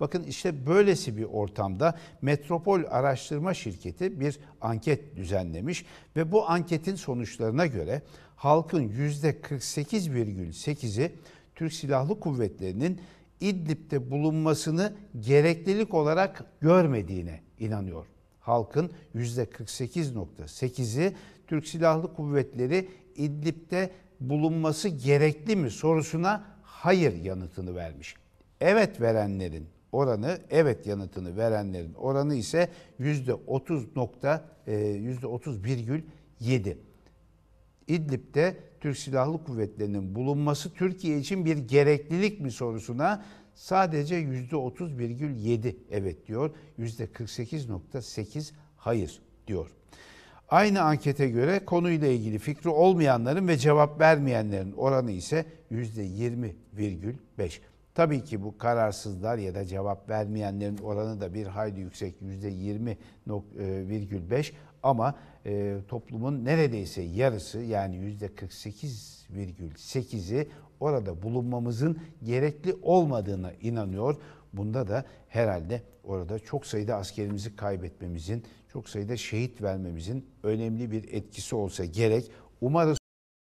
Bakın işte böylesi bir ortamda Metropol Araştırma Şirketi bir anket düzenlemiş ve bu anketin sonuçlarına göre halkın %48,8'i Türk Silahlı Kuvvetleri'nin İdlib'de bulunmasını gereklilik olarak görmediğine inanıyor. Halkın %48.8'i Türk Silahlı Kuvvetleri İdlib'de bulunması gerekli mi sorusuna hayır yanıtını vermiş. Evet verenlerin oranı evet yanıtını verenlerin oranı ise yüzde %30 e, yüzde %30,7. İdlib'de Türk Silahlı Kuvvetleri'nin bulunması Türkiye için bir gereklilik mi sorusuna sadece yüzde %30,7 evet diyor, yüzde %48,8 hayır diyor. Aynı ankete göre konuyla ilgili fikri olmayanların ve cevap vermeyenlerin oranı ise yüzde %20,5. Tabii ki bu kararsızlar ya da cevap vermeyenlerin oranı da bir hayli yüksek yüzde %20,5 e, ama e, toplumun neredeyse yarısı yani yüzde %48,8'i orada bulunmamızın gerekli olmadığına inanıyor. Bunda da herhalde orada çok sayıda askerimizi kaybetmemizin, çok sayıda şehit vermemizin önemli bir etkisi olsa gerek. Umarız